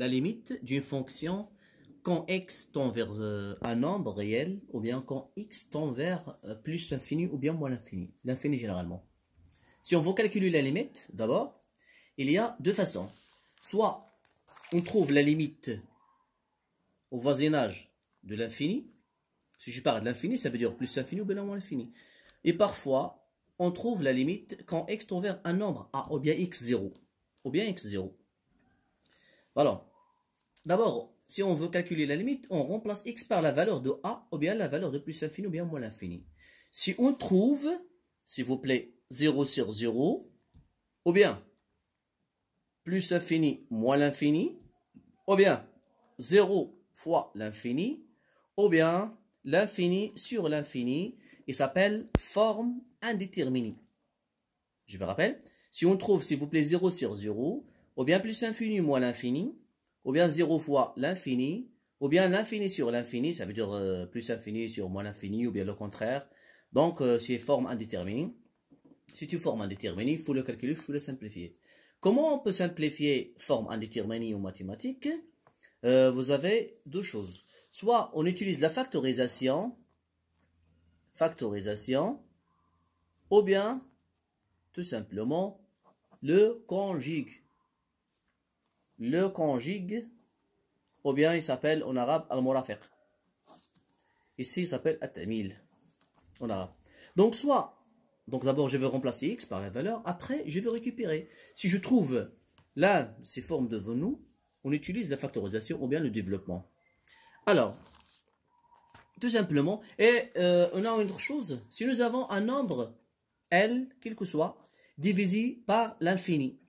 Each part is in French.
la limite d'une fonction quand x tend vers euh, un nombre réel, ou bien quand x tend vers euh, plus l'infini ou bien moins l'infini, l'infini généralement. Si on veut calculer la limite, d'abord, il y a deux façons. Soit on trouve la limite au voisinage de l'infini. Si je parle de l'infini, ça veut dire plus l'infini ou bien moins l'infini. Et parfois, on trouve la limite quand x tend vers un nombre a, ou bien x0, ou bien x0. Voilà. D'abord, si on veut calculer la limite, on remplace x par la valeur de a, ou bien la valeur de plus infini, ou bien moins l'infini. Si on trouve, s'il vous plaît, 0 sur 0, ou bien plus l'infini moins l'infini, ou bien 0 fois l'infini, ou bien l'infini sur l'infini, il s'appelle forme indéterminée. Je vous rappelle, si on trouve, s'il vous plaît, 0 sur 0, ou bien plus l'infini moins l'infini, ou bien 0 fois l'infini, ou bien l'infini sur l'infini, ça veut dire euh, plus infini sur moins l'infini, ou bien le contraire. Donc, euh, c'est forme indéterminée. C'est une forme indéterminée, il faut le calculer, il faut le simplifier. Comment on peut simplifier forme indéterminée en mathématiques euh, Vous avez deux choses. Soit on utilise la factorisation, factorisation, ou bien tout simplement le conjugue le conjugue, ou bien il s'appelle en arabe al-murafiq. Ici, il s'appelle at-tamil en arabe. Donc, soit, donc d'abord, je vais remplacer x par la valeur, après, je vais récupérer. Si je trouve là, ces formes de nous, on utilise la factorisation ou bien le développement. Alors, tout simplement, et euh, on a une autre chose, si nous avons un nombre, L, quel que soit, divisé par l'infini,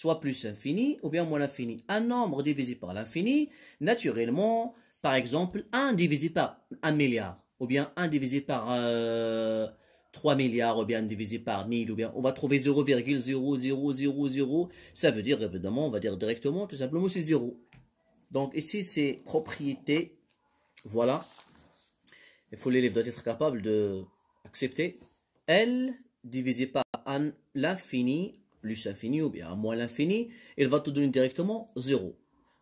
soit plus infini ou bien moins infini. Un nombre divisé par l'infini, naturellement, par exemple, un divisé par 1 milliard, ou bien un divisé par 3 euh, milliards, ou bien divisé par 1000, ou bien on va trouver 0,0000. Ça veut dire, évidemment, on va dire directement, tout simplement, c'est 0. Donc ici, c'est propriété. Voilà. Il faut l'élève doit être capable d'accepter. L divisé par l'infini plus infini ou bien moins l'infini, il va te donner directement 0.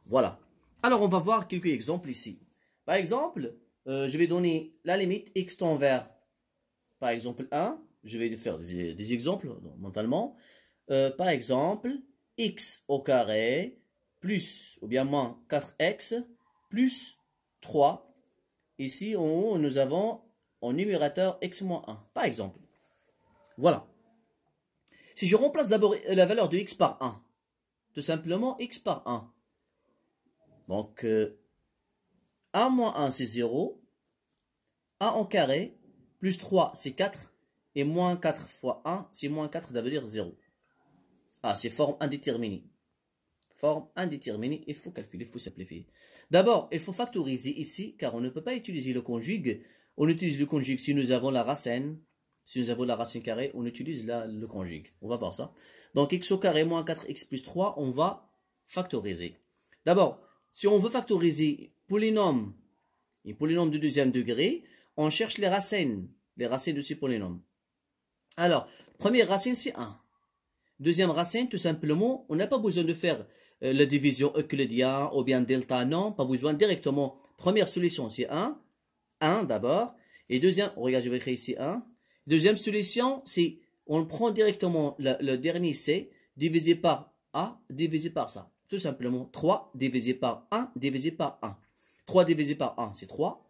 Voilà. Alors on va voir quelques exemples ici. Par exemple, euh, je vais donner la limite x tend vers, par exemple 1, je vais faire des, exemples mentalement. Euh, par exemple, x au carré plus ou bien moins 4x plus 3. Ici, nous avons en numérateur x moins 1, par exemple. Voilà. Si je remplace d'abord euh, la valeur de x par 1, tout simplement x par 1. Donc, euh, a 1 moins 1, c'est 0. 1 en carré, plus 3, c'est 4. Et moins 4 fois 1, c'est moins 4, ça veut dire 0. Ah, c'est forme indéterminée. Forme indéterminée, il faut calculer, il faut simplifier. D'abord, il faut factoriser ici, car on ne peut pas utiliser le conjugue. On utilise le conjugue si nous avons la racine si nous avons la racine carrée, on utilise le conjugue. On va voir ça. Donc x au carré moins 4x plus 3, on va factoriser. D'abord, si on veut factoriser polynôme et polynôme du deuxième degré, on cherche les racines, les racines de ce polynôme. Alors, première racine, c'est 1. Deuxième racine, tout simplement, on n'a pas besoin de faire euh, la division euclidienne ou bien delta, non, pas besoin directement. Première solution, c'est 1. 1 d'abord. Et deuxième, regarde, je vais écrire ici 1. Deuxième solution, c'est on prend directement le, dernier C divisé par A divisé par ça. Tout simplement 3 divisé par 1 divisé par 1. 3 divisé par 1, c'est 3.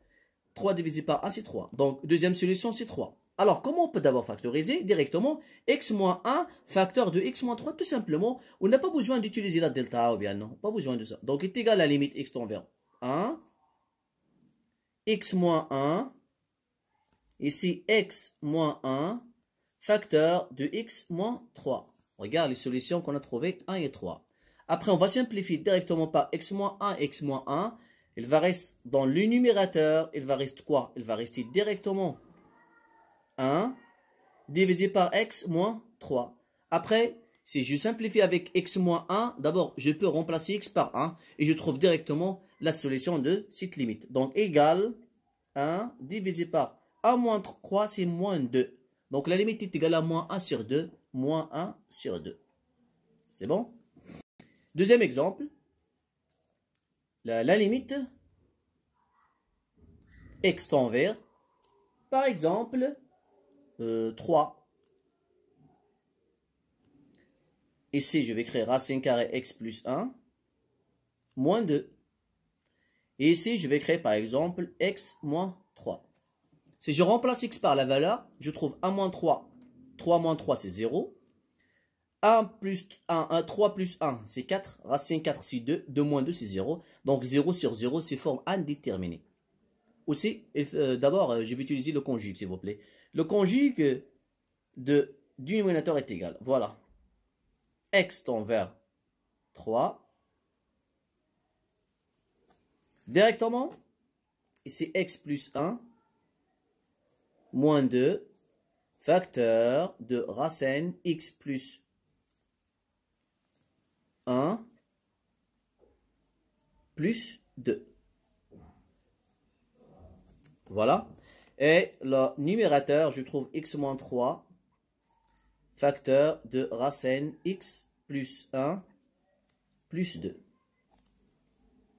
3 divisé par 1, c'est 3. Donc, deuxième solution, c'est 3. Alors, comment on peut d'abord factoriser directement x moins 1, facteur de x moins 3, tout simplement. On n'a pas besoin d'utiliser la delta, ou bien non, pas besoin de ça. Donc, est égal à la limite x tend vers 1, x moins 1, Ici, x moins 1, facteur de x moins 3. Regarde les solutions qu'on a trouvées, 1 et 3. Après, on va simplifier directement par x moins 1, x moins 1. Il va rester dans le numérateur, il va rester quoi Il va rester directement 1 divisé par x moins 3. Après, si je simplifie avec x moins 1, d'abord, je peux remplacer x par 1 et je trouve directement la solution de cette limite. Donc, égal 1 divisé par 1 moins 3, c'est moins 2. Donc la limite est égale à moins 1 sur 2, moins 1 sur 2. C'est bon Deuxième exemple. La, limite x vers, par exemple, 3. Euh, ici, je vais créer racine carrée x plus 1, moins 2. Et ici, je vais créer, par exemple x moins si je remplace x par la valeur, je trouve 1 moins 3. 3 moins 3, c'est 0. 1 plus 1, 1, 3 plus 1, c'est 4. Racine 4, c'est 2. 2 moins 2, c'est 0. Donc 0 sur 0, c'est forme indéterminée. Aussi, euh, d'abord, euh, je vais utiliser le conjugue, s'il vous plaît. Le conjugue de, du numérateur est égal. Voilà. x tend vers 3. Directement, c'est x plus 1 moins 2 facteur de racine x plus 1 plus 2. Voilà. Et le numérateur, je trouve x moins 3 facteur de racine x plus 1 plus 2.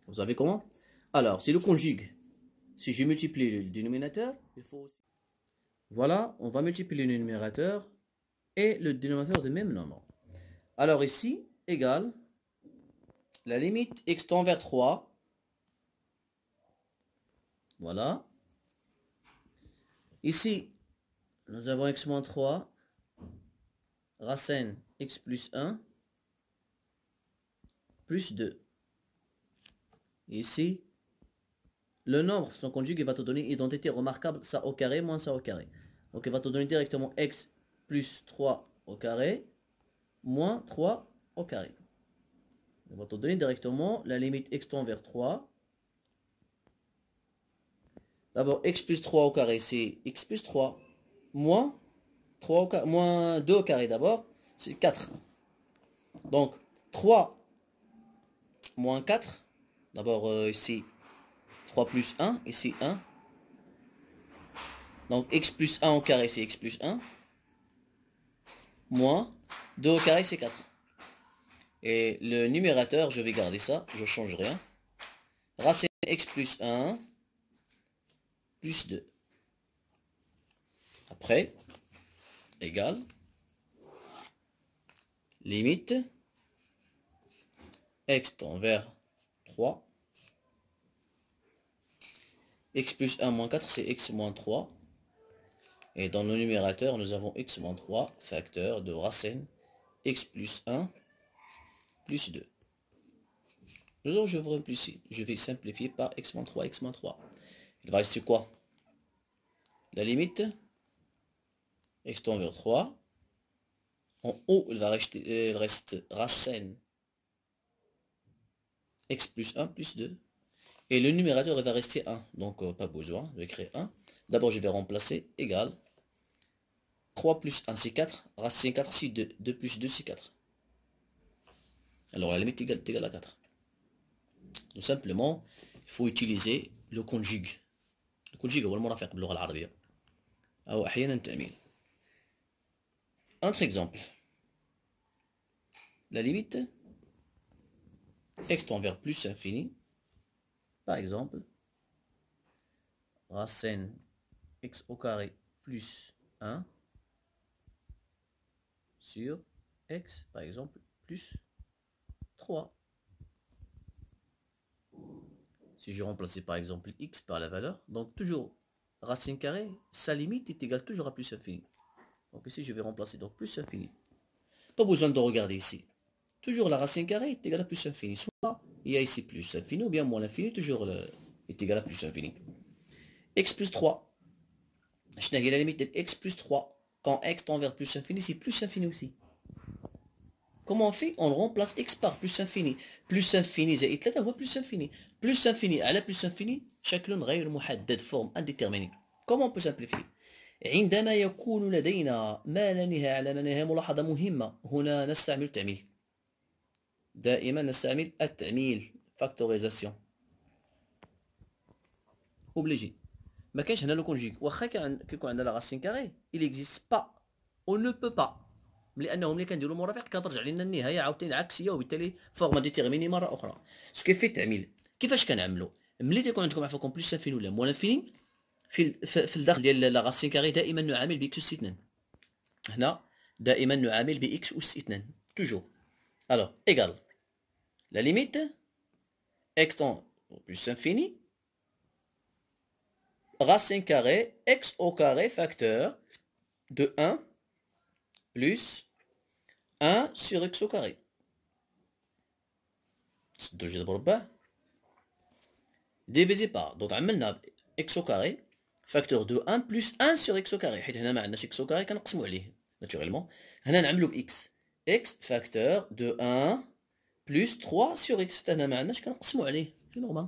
Vous savez comment Alors, si le conjugue. Si je multiplie le dénominateur, il faut voilà, on va multiplier le numérateur et le dénominateur du même nombre. Alors ici, égale la limite x tend vers 3. Voilà. Ici, nous avons x moins 3, racine x plus 1, plus 2. Ici, le nombre, son conjugué va te donner identité remarquable, ça au carré moins ça au carré. Donc elle va te donner directement x plus 3 au carré, moins 3 au carré. Elle va te donner directement la limite x tend vers 3. D'abord, x plus 3 au carré, c'est x plus 3, moins, 3 2 au carré d'abord, c'est 4. Donc, 3 moins 4, d'abord euh, ici 3 plus 1, ici 1, donc x plus 1 au carré, c'est x plus 1. Moins 2 au carré, c'est 4. Et le numérateur, je vais garder ça, je ne change rien. Racine x plus 1, plus 2. Après, égale, limite, x tend vers 3. x plus 1 moins 4, c'est x moins 3. Et dans nos numérateurs, nous avons x moins 3, facteur de racine x plus 1 plus 2. je vais simplifier, je vais par x moins 3, x moins 3. Il va rester quoi La limite, x tend vers 3. En haut, il va rester, reste racine x plus 1 plus 2. Et le numérateur, il va rester 1, donc euh, pas besoin de créer 1. D'abord, je vais remplacer égal 3 plus 1, c'est 4. Racine 4, c'est 2. 2 plus 2, c'est 4. Alors, la limite est égale, à 4. Tout simplement, il faut utiliser le conjugue. Le conjugue هو المرافق باللغة العربية. il y a Un autre exemple. La limite extend vers plus infini. Par exemple, racine x au carré plus 1 sur x, par exemple, plus 3. Si je remplaçais par exemple x par la valeur, donc toujours racine carrée, sa limite est égale toujours à plus infini. Donc ici, je vais remplacer donc plus infini. Pas besoin de regarder ici. Toujours la racine carrée est égale à plus infini. Soit il y a ici plus infini ou bien moins l'infini, toujours est égal à plus infini. x plus 3. Je n'ai la limite de x plus 3. Quand x tend vers plus infini, c'est plus infini aussi. Comment on fait On remplace x par plus infini. Plus infini, c'est 3 هو plus infini. Plus infini على plus infini, شكل غير محدد, forme indéterminée. Comment on peut simplifier عندما يكون لدينا ما لا نهاية على ما نهاية ملاحظة مهمة هنا نستعمل التعميل دائما نستعمل التعميل factorisation. ما كاينش هنا لو كونجيغ واخا كيكون عندنا لا غاسين كاري il existe با او نو بو با لانه ملي كنديروا المرافق كترجع لنا النهايه عاوتاني عكسيه وبالتالي فورما ديتيرميني مره اخرى سكو في تعمل كيفاش كنعملو ملي تيكون عندكم عفوا بلوس فين ولا مو فين في في الداخل ديال لا غاسين كاري دائما نعامل باكس اس 2 هنا دائما نعامل باكس اس 2 توجور الو ايغال لا ليميت اكتون بلوس انفيني racine carré x au carré facteur de 1 plus 1 sur x au carré. c'est Divisé par, donc on fait x au carré, facteur de 1 plus 1 sur x au carré, on on a x au carré naturellement. x facteur de 1 plus 3 sur x c'est normal.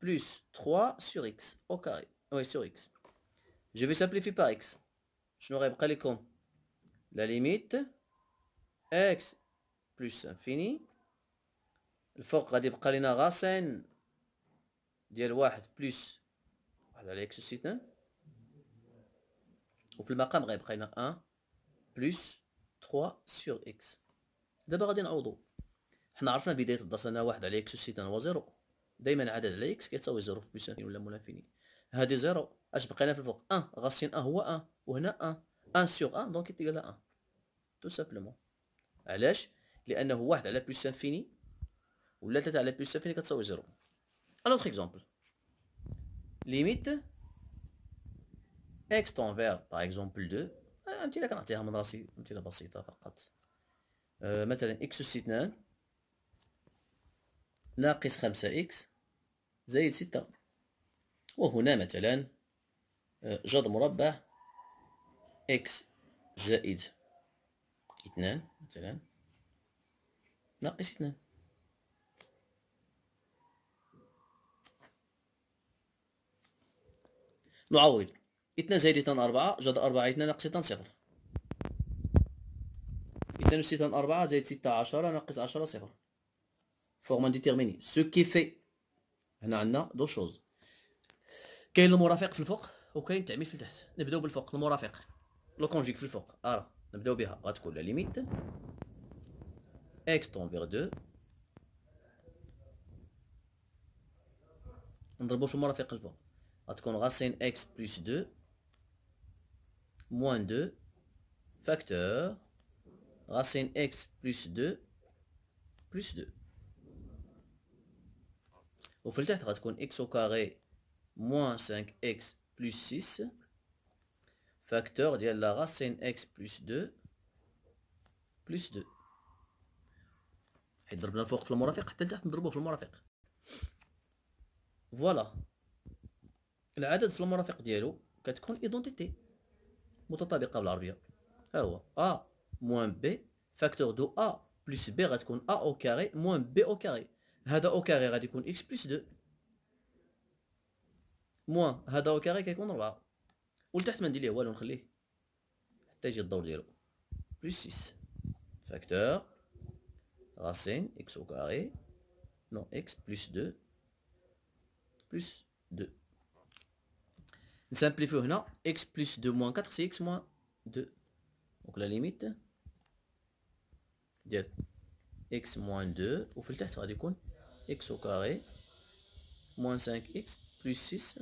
plus 3 sur x au carré. sur x. Je vais simplifier par x. Je n'aurai pas les La limite, x plus infini. Le fort la racine plus, voilà Ou le maqam 1 plus 3 sur x. D'abord, a On a appris la vidéo de la 0. دائما عدد على اكس كيتساوي زيرو في بيسان ولا منافيني هادي زيرو اش بقينا في الفوق ان آه. غاسين ان آه هو ان آه. وهنا ان ان سيغ ان دونك كتقال ان تو سامبلومون علاش لانه واحد على بلوس انفيني ولا ثلاثة على بلوس انفيني كتساوي زيرو ان اوتخ اكزومبل ليميت اكس تنفير باغ اكزومبل دو امثله كنعطيها من راسي امثله بسيطه فقط أه مثلا اكس اس 2 ناقص خمسة اكس زائد ستة وهنا مثلا آه، جذر مربع إكس زائد اثنان مثلا ناقص اثنان نعوض اثنان زائد اثنان أربعة جذر أربعة اثنان ناقص اثنان صفر اثنان وستة أربعة زائد ستة عشرة ناقص عشرة صفر فورمان ديتيرميني سو كي في هنا عندنا دو شوز كاين المرافق في الفوق وكاين التعميل في التحت نبداو بالفوق المرافق لو كونجيك في الفوق ارا نبداو بها غتكون لا ليميت اكس تونفيغ دو نضربو في المرافق الفوق غتكون غاسين اكس بلس دو موان دو فاكتور غاسين اكس بلس دو بلس دو au fait le ça va x au carré moins 5x plus 6. Facteur de la racine x plus 2 plus 2. Voilà. va racine de la racine a la racine de de la la la racine de la de a au carré هذا او كاري غادي يكون اكس بلس 2 موان هذا او كاري كيكون 4 ولتحت ما ندير ليه والو نخليه حتى يجي الدور ديالو بلس 6 فاكتور راسين اكس او كاري نو اكس بلس 2 بلس 2 نسامبليفيو هنا اكس بلس 2 موان 4 سي اكس موان 2 دونك لا ليميت ديال اكس موان 2 وفي التحت غادي يكون x au carré moins 5x plus 6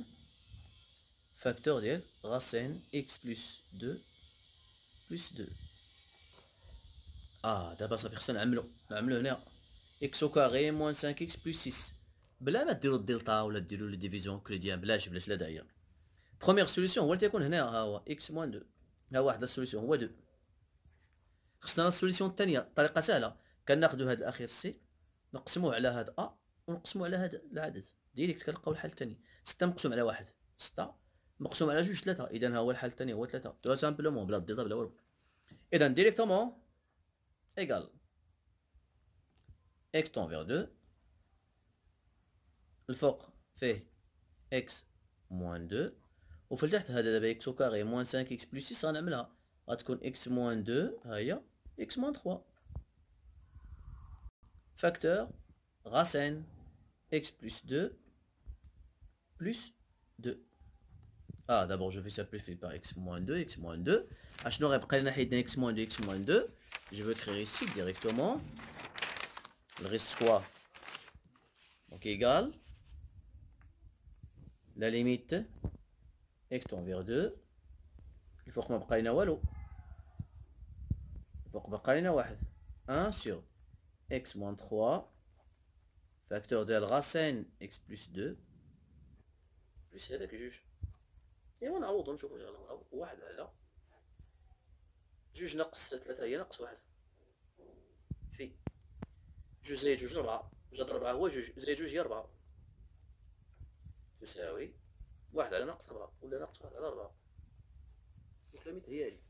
facteur factoriel racine x plus 2 plus 2 اه d'abord ça, personne نعملو نعملو x x carré moins moins 5 x plus 6 ou la ديرو الدلتا ولا ديرو لي ديفيزيون كريديان بلاش بلاش لا داعي بروميير سوليسيون هو تيكون هنا ها هو اكس موان 2 ها واحد solution, سوليسيون هو 2 خصنا السوليسيون الثانيه طريقه سهله كناخدو هاد الاخير سي نقسموه على هذا أ ونقسموه على هذا العدد ديريكت كنلقاو الحل الثاني ستة مقسوم على واحد ستة مقسوم على جوج ثلاثة إذا ها هو الحل الثاني هو ثلاثة تو سامبلومون بلا ضيضة بلا والو إذا ديريكتومون إيكال إكس فيغ دو الفوق فيه إكس موان دو وفي التحت هذا دابا إكس أو كاغي موان سانك إكس بلوس سيس غنعملها غتكون إكس موان دو هاهي إكس موان تخوا facteur racine x plus 2 plus 2. Ah, d'abord, je vais simplifier par x moins 2, x moins 2. H n'aurait x moins 2, x moins 2. Je vais écrire ici directement. Le reste quoi Donc, égal. La limite x tend vers 2. Il faut que je me prenne un 1 sur x moins 3, facteur de racine x plus 2 بلس هذاك جوج ايوا نعوضو نشوفو شغل واحد على جوج ناقص ثلاثة هي ناقص واحد في جوج زائد جوج ربعة جوج هاد ربعة هو جوج زائد جوج هي ربعة تساوي واحد على ناقص ربعة ولا ناقص واحد على ربعة الكلاميت هي هادي